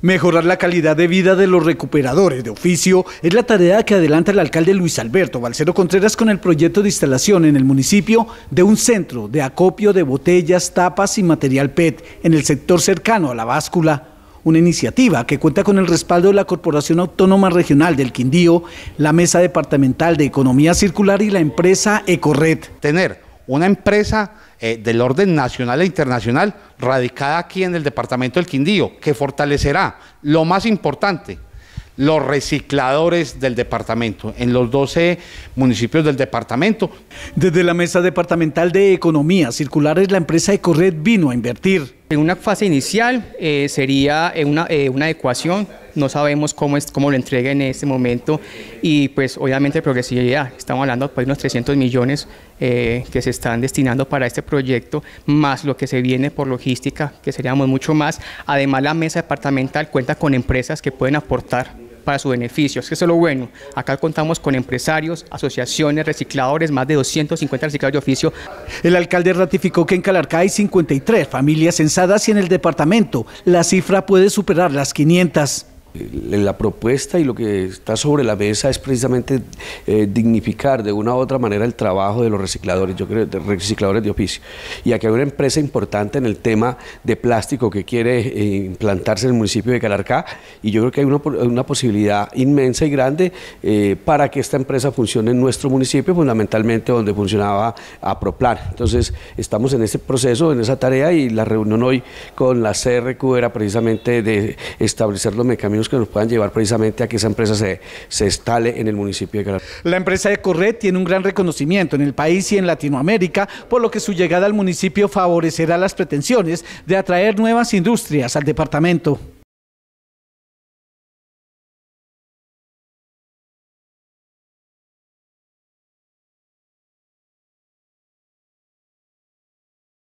Mejorar la calidad de vida de los recuperadores de oficio es la tarea que adelanta el alcalde Luis Alberto Valcero Contreras con el proyecto de instalación en el municipio de un centro de acopio de botellas, tapas y material PET en el sector cercano a la báscula. Una iniciativa que cuenta con el respaldo de la Corporación Autónoma Regional del Quindío, la Mesa Departamental de Economía Circular y la empresa Ecorred. Tener una empresa eh, del orden nacional e internacional radicada aquí en el departamento del Quindío, que fortalecerá lo más importante, los recicladores del departamento, en los 12 municipios del departamento. Desde la Mesa Departamental de Economía Circular, la empresa Ecorred vino a invertir en una fase inicial eh, sería eh, una, eh, adecuación, no sabemos cómo, es, cómo lo entreguen en este momento y pues obviamente progresividad, estamos hablando pues, de unos 300 millones que se están destinando para este proyecto, más lo que se viene por logística, que seríamos mucho más. Además la mesa departamental cuenta con empresas que pueden aportar para su beneficio. Es que eso es lo bueno. Acá contamos con empresarios, asociaciones, recicladores, más de 250 recicladores de oficio. El alcalde ratificó que en Calarcá hay 53 familias censadas y en el departamento la cifra puede superar las 500. Eh, la propuesta y lo que está sobre la mesa es precisamente eh, dignificar de una u otra manera el trabajo de los recicladores, yo creo, de recicladores de oficio. Y aquí hay una empresa importante en el tema de plástico que quiere eh, implantarse en el municipio de Calarcá y yo creo que hay una, posibilidad inmensa y grande para que esta empresa funcione en nuestro municipio, fundamentalmente donde funcionaba Aproplan. Entonces, estamos en ese proceso, en esa tarea y la reunión hoy con la CRQ era precisamente de establecer los mecanismos que nos puedan llevar precisamente a que esa empresa se, se instale en el municipio de Caracas. La empresa de corret tiene un gran reconocimiento en el país y en Latinoamérica, por lo que su llegada al municipio favorecerá las pretensiones de atraer nuevas industrias al departamento.